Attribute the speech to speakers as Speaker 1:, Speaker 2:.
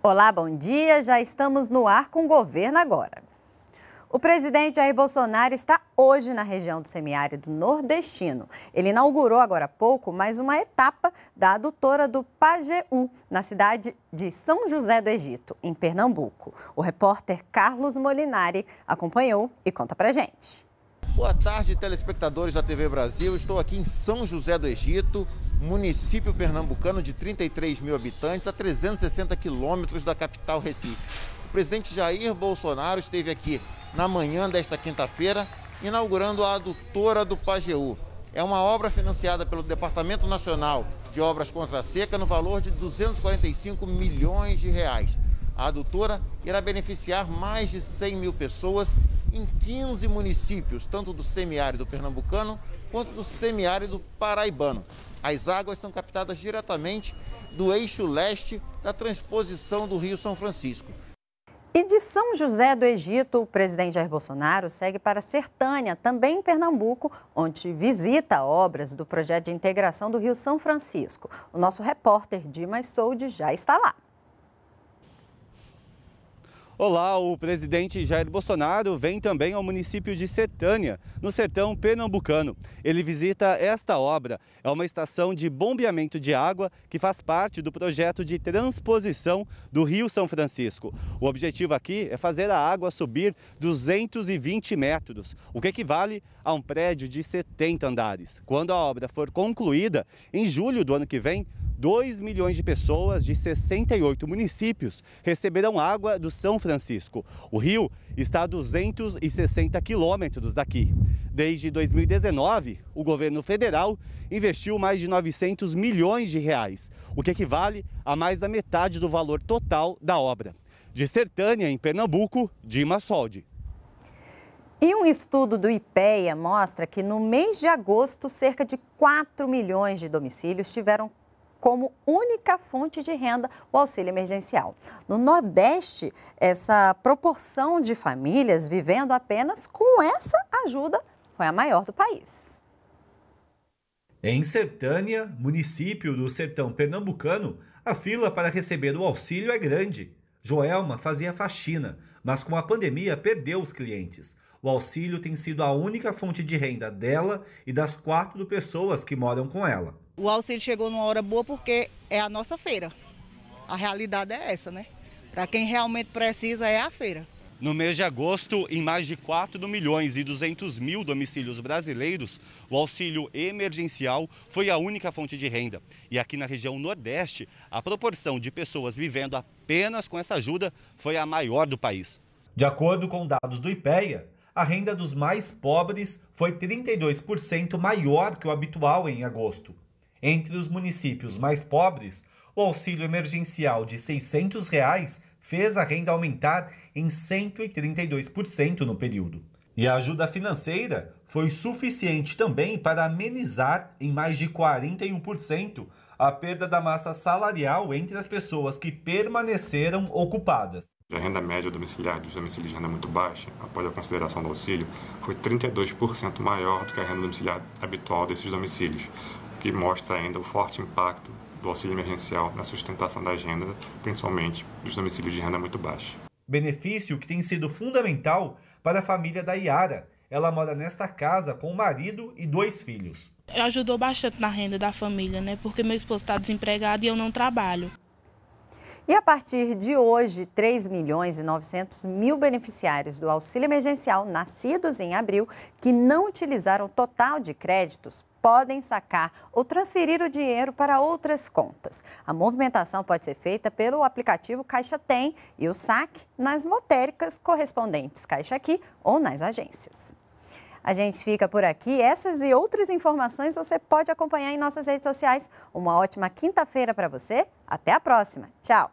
Speaker 1: Olá, bom dia. Já estamos no ar com o governo agora. O presidente Jair Bolsonaro está hoje na região do semiárido nordestino. Ele inaugurou agora há pouco mais uma etapa da adutora do Pajeú, na cidade de São José do Egito, em Pernambuco. O repórter Carlos Molinari acompanhou e conta pra gente.
Speaker 2: Boa tarde, telespectadores da TV Brasil. Estou aqui em São José do Egito, município pernambucano de 33 mil habitantes, a 360 quilômetros da capital Recife. O presidente Jair Bolsonaro esteve aqui na manhã desta quinta-feira, inaugurando a adutora do Pajeú. É uma obra financiada pelo Departamento Nacional de Obras Contra a Seca no valor de 245 milhões de reais. A adutora irá beneficiar mais de 100 mil pessoas em 15 municípios, tanto do semiárido pernambucano quanto do semiárido paraibano. As águas são captadas diretamente do eixo leste da transposição do Rio São Francisco.
Speaker 1: E de São José do Egito, o presidente Jair Bolsonaro segue para Sertânia, também em Pernambuco, onde visita obras do projeto de integração do Rio São Francisco. O nosso repórter Dimas Soude já está lá.
Speaker 3: Olá, o presidente Jair Bolsonaro vem também ao município de Sertânia, no sertão pernambucano. Ele visita esta obra. É uma estação de bombeamento de água que faz parte do projeto de transposição do Rio São Francisco. O objetivo aqui é fazer a água subir 220 metros, o que equivale a um prédio de 70 andares. Quando a obra for concluída, em julho do ano que vem, 2 milhões de pessoas de 68 municípios receberão água do São Francisco. O rio está a 260 quilômetros daqui. Desde 2019, o governo federal investiu mais de 900 milhões de reais, o que equivale a mais da metade do valor total da obra. De Sertânia, em Pernambuco, Dima Soldi.
Speaker 1: E um estudo do IPEA mostra que no mês de agosto, cerca de 4 milhões de domicílios tiveram como única fonte de renda o auxílio emergencial. No Nordeste, essa proporção de famílias vivendo apenas com essa ajuda foi a maior do país.
Speaker 3: Em Sertânia, município do sertão pernambucano, a fila para receber o auxílio é grande. Joelma fazia faxina, mas com a pandemia perdeu os clientes. O auxílio tem sido a única fonte de renda dela e das quatro pessoas que moram com ela.
Speaker 1: O auxílio chegou numa hora boa porque é a nossa feira. A realidade é essa, né? Para quem realmente precisa é a feira.
Speaker 3: No mês de agosto, em mais de 4 milhões e 200 mil domicílios brasileiros, o auxílio emergencial foi a única fonte de renda. E aqui na região Nordeste, a proporção de pessoas vivendo apenas com essa ajuda foi a maior do país. De acordo com dados do IPEA, a renda dos mais pobres foi 32% maior que o habitual em agosto. Entre os municípios mais pobres, o auxílio emergencial de R$ 600 reais fez a renda aumentar em 132% no período. E a ajuda financeira foi suficiente também para amenizar em mais de 41% a perda da massa salarial entre as pessoas que permaneceram ocupadas. A renda média domiciliar dos domicílios de renda muito baixa, após a consideração do auxílio, foi 32% maior do que a renda domiciliar habitual desses domicílios, que mostra ainda o forte impacto do auxílio emergencial na sustentação da agenda, principalmente
Speaker 2: dos domicílios de renda muito baixa.
Speaker 3: Benefício que tem sido fundamental para a família da Iara. Ela mora nesta casa com o marido e dois filhos.
Speaker 2: Ajudou bastante na renda da família, né? Porque meu esposo está desempregado e eu não trabalho. E a partir
Speaker 1: de hoje, 3 milhões e 900 mil beneficiários do auxílio emergencial nascidos em abril que não utilizaram o total de créditos podem sacar ou transferir o dinheiro para outras contas. A movimentação pode ser feita pelo aplicativo Caixa Tem e o saque nas lotéricas correspondentes Caixa Aqui ou nas agências. A gente fica por aqui. Essas e outras informações você pode acompanhar em nossas redes sociais. Uma ótima quinta-feira para você. Até a próxima. Tchau!